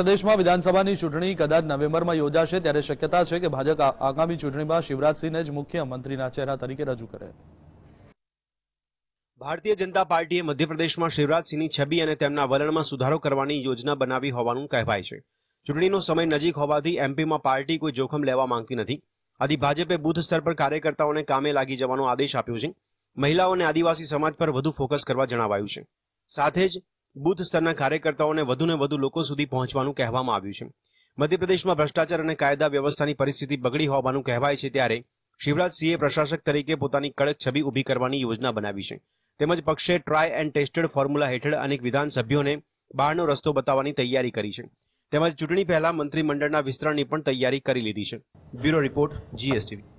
પ્રદેશમાં વિધાનસભાની ચૂંટણી કદાચ નવેમ્બરમાં યોજાશે ત્યારે શક્યતા છે કે ભાજપ આગામી ચૂંટણીમાં શિવરાજસિંહને જ મુખ્યમંત્રીના ચહેરા તરીકે રજૂ કરે ભારતીય જનતા પાર્ટીએ મધ્યપ્રદેશમાં શિવરાજસિંહની છબી અને તેમના વલણમાં સુધારો કરવાની યોજના બનાવી હોવાનું કહેવાય છે ચૂંટણીનો સમય નજીક હોવાથી એમપીમાં પાર્ટી કોઈ જોખમ લેવા માંગતી નથી આથી ભાજપે બુથ સ્તર પર કાર્યકર્તાઓને કામે લાગી જવાનો આદેશ આપ્યો છે મહિલાઓ અને આદિવાસી સમાજ પર વધુ ફોકસ કરવા જણાવાયું છે સાથે જ બુથ સ્તરના કાર્યકર્તાઓને વધુને વધુ લોકો સુધી પહોંચવાનું કહેવામાં આવ્યું છે મધ્યપ્રદેશમાં ભ્રષ્ટાચાર અને કાયદા વ્યવસ્થાની પરિસ્થિતિ બગડી હોવાનું કહેવાય છે ત્યારે શિવરાજસિંહે પ્રશાસક તરીકે પોતાની કડક છબી ઊભી કરવાની યોજના બનાવી છે તેમજ પક્ષે ટ્રાય એન્ડ ટેસ્ટેડ ફોર્મ્યુલા હેઠળ અનેક વિધાનસભ્યોને બહારનો રસ્તો બતાવવાની તૈયારી કરી છે તેમજ ચૂંટણી પહેલા મંત્રીમંડળના વિસ્તરણની પણ તૈયારી કરી લીધી છે બ્યુરો રિપોર્ટ જીએસટી